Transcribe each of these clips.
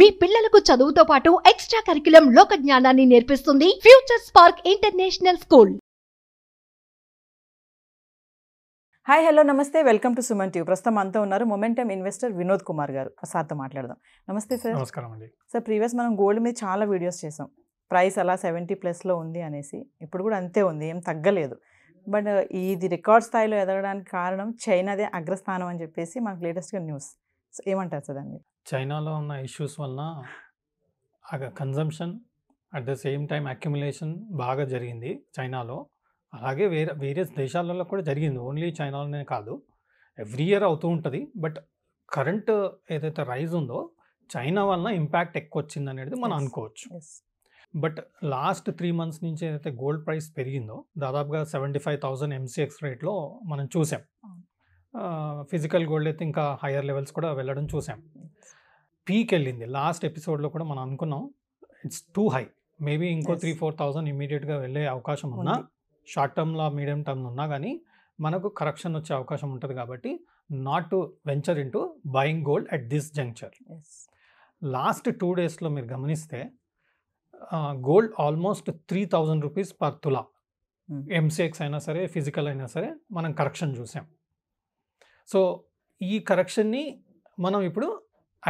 మీ పిల్లలకు చదువుతో పాటు ఎక్స్ట్రా కరికులం లోక జ్ఞానాన్ని నేర్పిస్తుంది future spark international school hi hello నమస్తే వెల్కమ్ టు సుమన్ టీవ్ ప్రస్తుతం అంతా ఉన్నారు మొమెంటమ్ ఇన్వెస్టర్ వినోద్ కుమార్ గారు సార్తో మాట్లాడదాం నమస్తే సార్ నమస్కారం అండి సార్ ప్రీవియస్ మనం గోల్డ్ మీద చాలా వీడియోస్ చేసాం ప్రైస్ అలా సెవెంటీ ప్లస్లో ఉంది అనేసి ఇప్పుడు కూడా అంతే ఉంది ఏం తగ్గలేదు బట్ ఇది రికార్డ్ స్థాయిలో ఎదగడానికి కారణం చైనాదే అగ్రస్థానం అని చెప్పేసి మనకు లేటెస్ట్గా న్యూస్ ఏమంటారు సార్ దాన్ని చైనాలో ఉన్న ఇష్యూస్ వలన ఆ consumption at the same time accumulation బాగా జరిగింది చైనాలో అలాగే వేరే వేరియస్ దేశాలలో కూడా జరిగింది ఓన్లీ చైనాలోనే కాదు ఎవ్రీ ఇయర్ అవుతూ ఉంటుంది బట్ కరెంట్ ఏదైతే రైజ్ ఉందో చైనా వలన ఇంపాక్ట్ ఎక్కువ వచ్చింది అనేది మనం అనుకోవచ్చు బట్ లాస్ట్ త్రీ మంత్స్ నుంచి ఏదైతే గోల్డ్ ప్రైస్ పెరిగిందో దాదాపుగా సెవెంటీ ఫైవ్ థౌజండ్ ఎంసీఎక్స్ రేట్లో మనం చూసాం ఫిజికల్ గోల్డ్ అయితే ఇంకా హయ్యర్ లెవెల్స్ కూడా వెళ్ళడం చూసాం పీక్ వెళ్ళింది లాస్ట్ ఎపిసోడ్లో కూడా మనం అనుకున్నాం ఇట్స్ టూ హై మేబీ ఇంకో త్రీ ఫోర్ థౌజండ్ ఇమీడియట్గా వెళ్ళే అవకాశం ఉన్నా షార్ట్ టర్మ్లో మీడియం టర్మ్ ఉన్నా కానీ మనకు కరెక్షన్ వచ్చే అవకాశం ఉంటుంది కాబట్టి not to venture into buying gold at this juncture last two డేస్లో మీరు గమనిస్తే gold almost three thousand rupees per తులా ఎంసీఎక్స్ అయినా సరే ఫిజికల్ అయినా సరే మనం కరెక్షన్ చూసాం సో ఈ కరెక్షన్ని మనం ఇప్పుడు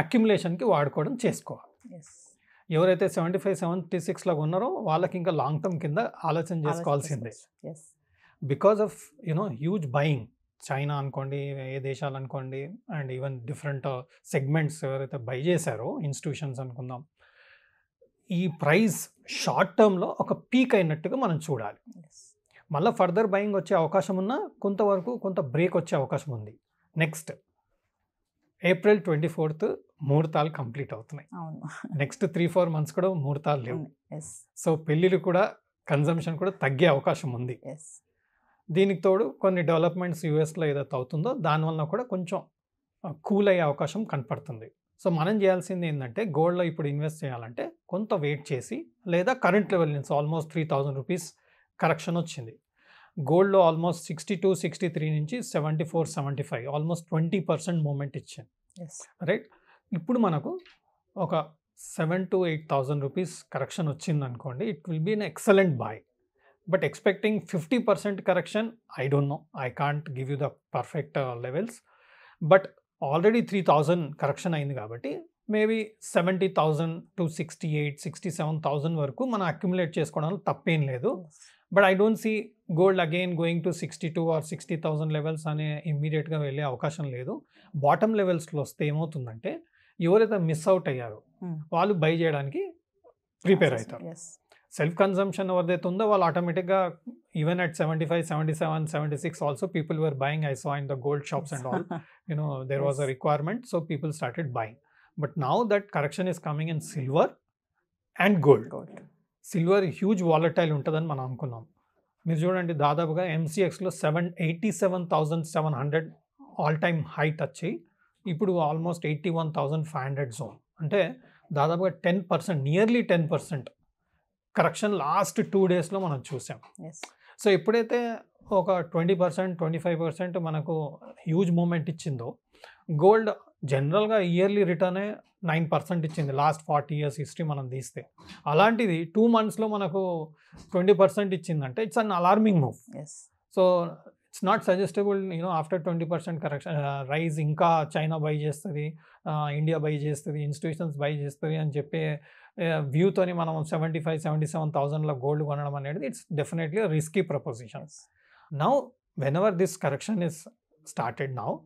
అక్యుములేషన్కి వాడుకోవడం చేసుకోవాలి ఎవరైతే సెవెంటీ ఫైవ్ సెవెంటీ సిక్స్లో ఉన్నారో వాళ్ళకి ఇంకా లాంగ్ టర్మ్ కింద ఆలోచన చేసుకోవాల్సిందే because of you know huge buying China అనుకోండి ఏ దేశాలు అనుకోండి అండ్ ఈవెన్ డిఫరెంట్ సెగ్మెంట్స్ ఎవరైతే బై చేశారో ఇన్స్టిట్యూషన్స్ అనుకుందాం ఈ ప్రైస్ షార్ట్ టర్మ్లో ఒక పీక్ అయినట్టుగా మనం చూడాలి మళ్ళీ ఫర్దర్ బయింగ్ వచ్చే అవకాశం ఉన్నా కొంతవరకు కొంత బ్రేక్ వచ్చే అవకాశం ఉంది నెక్స్ట్ ఏప్రిల్ ట్వంటీ ఫోర్త్ ముహూర్తాలు కంప్లీట్ అవుతున్నాయి నెక్స్ట్ త్రీ ఫోర్ మంత్స్ కూడా ముహూర్తాలు లేవు సో పెళ్ళిళ్ళు కూడా కన్జంప్షన్ కూడా తగ్గే అవకాశం ఉంది దీనికి తోడు కొన్ని డెవలప్మెంట్స్ యూఎస్లో ఏదైతే అవుతుందో దానివల్ల కూడా కొంచెం కూల్ అయ్యే అవకాశం కనపడుతుంది సో మనం చేయాల్సింది ఏంటంటే గోల్డ్లో ఇప్పుడు ఇన్వెస్ట్ చేయాలంటే కొంత వెయిట్ చేసి లేదా కరెంట్ లెవెల్ నుంచి almost three thousand rupees correction వచ్చింది గోల్డ్లో almost sixty two sixty three నుంచి seventy four seventy five almost twenty percent moment ఇచ్చాను రైట్ ఇప్పుడు మనకు ఒక seven to eight thousand rupees correction వచ్చింది అనుకోండి it will be an excellent buy but expecting fifty percent correction I don't know I can't give you the perfect levels but already three thousand correction అయింది కాబట్టి maybe seventy thousand to sixty eight sixty seven thousand వరకు మనం accumulate చేసుకోవడంలో తప్పేం లేదు but I don't see gold again going to sixty two or sixty thousand levels అనే ఇమ్మీడియట్గా వెళ్ళే అవకాశం లేదు బాటమ్ లెవెల్స్లో వస్తే ఏమవుతుందంటే ఎవరైతే మిస్ అవుట్ అయ్యారో hmm. వాళ్ళు బై చేయడానికి ప్రిపేర్ అవుతారు సెల్ఫ్ కన్సంప్షన్ ఎవరిదైతే ఉందో వాళ్ళు ఆటోమేటిక్గా even at seventy five seventy seven seventy six also people were buying I saw in the gold shops and all you know there was a requirement so people started buying but now that correction is coming in silver and gold gold. Silver huge volatile ఉంటుందని మనం అనుకున్నాం మీరు చూడండి దాదాపుగా ఎంసీఎక్స్లో seven eighty seven thousand seven hundred all time high వచ్చి ఇప్పుడు almost eighty one thousand five hundred zone అంటే దాదాపుగా ten percent nearly ten percent correction last two డేస్లో మనం చూసాం సో ఎప్పుడైతే ఒక twenty percent twenty five percent మనకు హ్యూజ్ మూమెంట్ ఇచ్చిందో గోల్డ్ జనరల్గా ఇయర్లీ రిటర్నే నైన్ పర్సెంట్ ఇచ్చింది లాస్ట్ ఫార్టీ ఇయర్స్ హిస్టరీ మనం తీస్తే అలాంటిది టూ మంత్స్లో మనకు ట్వంటీ పర్సెంట్ ఇచ్చిందంటే it's an alarming move so it's not suggestible you know after twenty percent correction rise ఇంకా చైనా బై చేస్తుంది ఇండియా బై చేస్తుంది ఇన్స్టిట్యూషన్స్ బై చేస్తుంది అని చెప్పే వ్యూతోని uh, మనం సెవెంటీ ఫైవ్ సెవెంటీ సెవెన్ థౌసండ్లో గోల్డ్ కొనడం అనేది it's definitely risky propositions Now, whenever this correction is started now,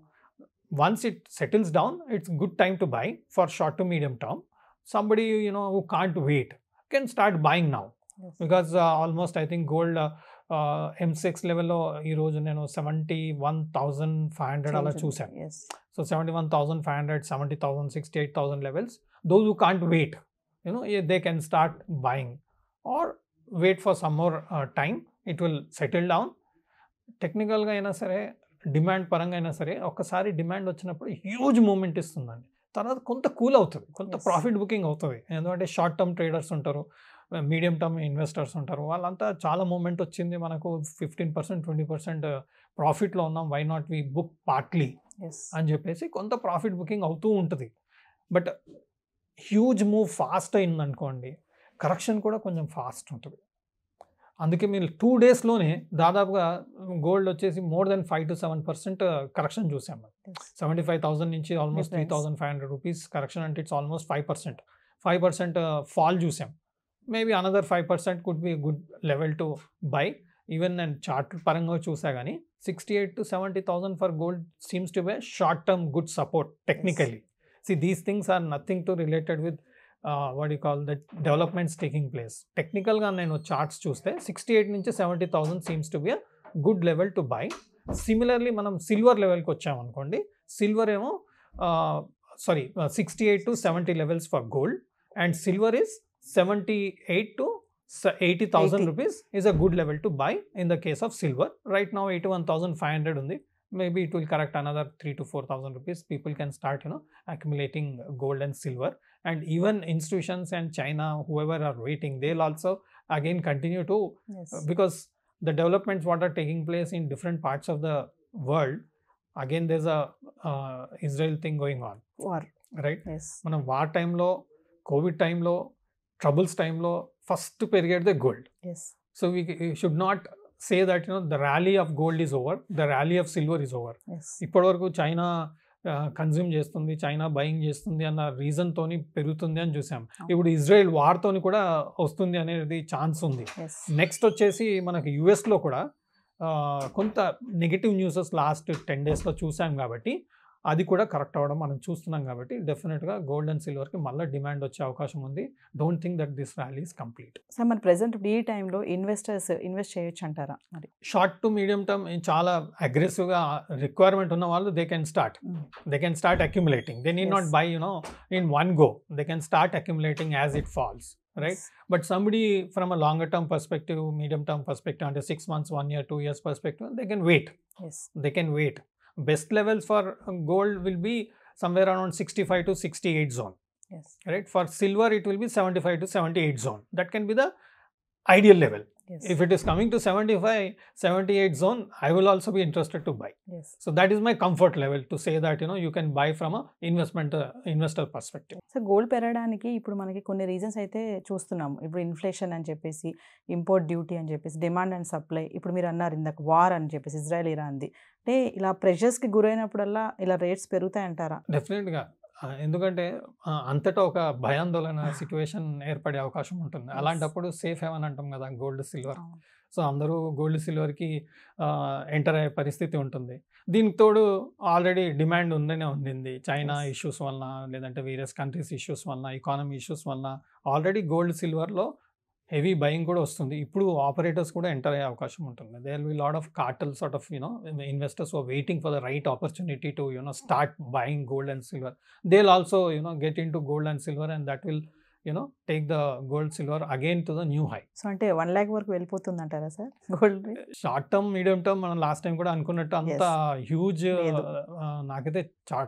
once it settles down, it's good time to buy for short to medium term. Somebody, you know, who can't wait can start buying now yes. because uh, almost I think gold uh, uh, M6 level of uh, erosion, you know, 71,500 thousand five hundred అలా చూసాను so seventy one thousand five hundred seventy thousand sixty eight thousand levels those who can't wait you know they can start buying or టెక్నికల్గా అయినా సరే demand పరంగా అయినా సరే ఒక్కసారి demand వచ్చినప్పుడు హ్యూజ్ మూమెంట్ ఇస్తుందండి తర్వాత కొంత కూల్ అవుతుంది కొంత ప్రాఫిట్ బుకింగ్ అవుతుంది ఎందుకంటే షార్ట్ టర్మ్ ట్రేడర్స్ ఉంటారు మీడియం టర్మ్ ఇన్వెస్టర్స్ ఉంటారు వాళ్ళంతా చాలా మూమెంట్ వచ్చింది మనకు ఫిఫ్టీన్ పర్సెంట్ ట్వంటీ పర్సెంట్ ప్రాఫిట్లో ఉన్నాం why not we book partly అని చెప్పేసి కొంత ప్రాఫిట్ బుకింగ్ అవుతూ ఉంటుంది బట్ హ్యూజ్ మూవ్ ఫాస్ట్ అయిందనుకోండి కరెక్షన్ కూడా కొంచెం ఫాస్ట్ ఉంటుంది అందుకే మీరు టూ డేస్లోనే దాదాపుగా గోల్డ్ వచ్చేసి more than five to seven percent correction చూసాం సెవెంటీ ఫైవ్ థౌసండ్ నుంచి almost three thousand five hundred rupees correction అంటే it's almost five percent five percent uh, fall చూసాం maybe another five percent could be good level to buy even నేను chart పరంగా చూసా కానీ sixty eight to seventy thousand for gold seems to be short term good support technically see these things are nothing to related with what you call that developments taking place టెక్నికల్గా నేను charts చూస్తే sixty eight నుంచి seventy thousand seems to be a good level to buy similarly మనం silver లెవెల్కి వచ్చామనుకోండి silver ఏమో sorry sixty eight to seventy levels for gold and silver is seventy eight to eighty thousand rupees is a good level to buy in the case of silver right now eighty one thousand five hundred ఉంది maybe it will correct another three to four thousand rupees people can start you know accumulating gold and silver and even institutions and china whoever are waiting they'll also again continue to uh, because the developments what are taking place in different parts of the world again there's a uh, israel thing going on war right yes when a war time low covid time low troubles time low first period the gold yes so we, should not say that you know the rally of gold is over the rally of silver is over yes china consume చేస్తుంది China buying చేస్తుంది అన్న రీజన్తో పెరుగుతుంది అని చూసాం ఇప్పుడు Israel వార్తో కూడా వస్తుంది అనేది ఛాన్స్ ఉంది నెక్స్ట్ వచ్చేసి మనకి యుఎస్లో కూడా కొంత నెగిటివ్ న్యూసెస్ లాస్ట్ టెన్ డేస్లో చూసాం కాబట్టి అది కూడా కరెక్ట్ అవ్వడం మనం చూస్తున్నాం కాబట్టి డెఫినెట్గా గోల్డ్ అండ్ సిల్వర్కి మళ్ళీ డిమాండ్ వచ్చే అవకాశం ఉంది don't think that this rally is complete sir మన ప్రెసెంట్ ఈ టైంలో ఇన్వెస్టర్స్ ఇన్వెస్ట్ చేయొచ్చు అంటారా మరి షార్ట్ టు మీడియం టర్మ్ చాలా అగ్రెసివ్గా రిక్వైర్మెంట్ ఉన్న వాళ్ళు they can start they can start accumulating they need not buy you know in one go they can start accumulating as it falls right but somebody from a longer term perspective medium term perspective అంటే six months one year two years perspective they can wait they can wait best level for uh, gold will be somewhere around 65 to 68 zone. Yes. Right. For silver, it will be 75 to 78 zone. That can be the ideal level. Yes. If it is coming to 75, 78 zone, I will also be interested to buy. Yes. So that is my comfort level to say that you know you can buy from a investment uh, investor perspective. So gold పెరగడానికి ఇప్పుడు మనకి కొన్ని reasons అయితే చూస్తున్నాము ఇప్పుడు inflation అని చెప్పేసి import duty అని చెప్పేసి డిమాండ్ అండ్ సప్లై ఇప్పుడు మీరు అన్నారు ఇందాక వార్ అని చెప్పేసి ఇజ్రాయెల్ ఇరాన్ది అంటే ఇలా ప్రెషర్స్కి గురైనప్పుడల్లా ఇలా రేట్స్ పెరుగుతాయంటారా డెఫినెట్గా ఎందుకంటే అంతటా ఒక భయాందోళన సిచ్యువేషన్ ఏర్పడే అవకాశం ఉంటుంది అలాంటప్పుడు సేఫ్ ఏమని అంటాం కదా గోల్డ్ సిల్వర్ సో అందరూ గోల్డ్ సిల్వర్కి ఎంటర్ అయ్యే పరిస్థితి ఉంటుంది దీనికి తోడు ఆల్రెడీ డిమాండ్ ఉందనే ఉండింది చైనా ఇష్యూస్ వలన లేదంటే వేరియస్ కంట్రీస్ ఇష్యూస్ వలన ఎకానమీ ఇష్యూస్ వలన ఆల్రెడీ గోల్డ్ సిల్వర్లో హెవీ బయింగ్ కూడా వస్తుంది ఇప్పుడు ఆపరేటర్స్ కూడా ఎంటర్ అయ్యే అవకాశం ఉంటుంది there we lot of cartel sort of you know investors are waiting for the right opportunity to you know start buying gold and silver they also you know get in to gold and silver and that will you know take the gold silver again to the new high so అంటే one lakh వరకు వెళ్ళిపోతుంది అంటారా sir gold short term medium term మనం last time కూడా అనుకున్నట్టు అంత huge uh, uh, నాకైతే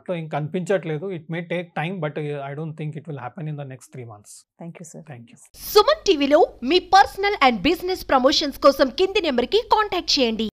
లో ఇంకా కనిపించట్లేదు it may take time but I don't think it will happen in the next three months thank you sir thank you Suman టీవీలో మీ పర్సనల్ అండ్ బిజినెస్ ప్రమోషన్స్ కోసం కింది కి కాంటాక్ట్ చేయండి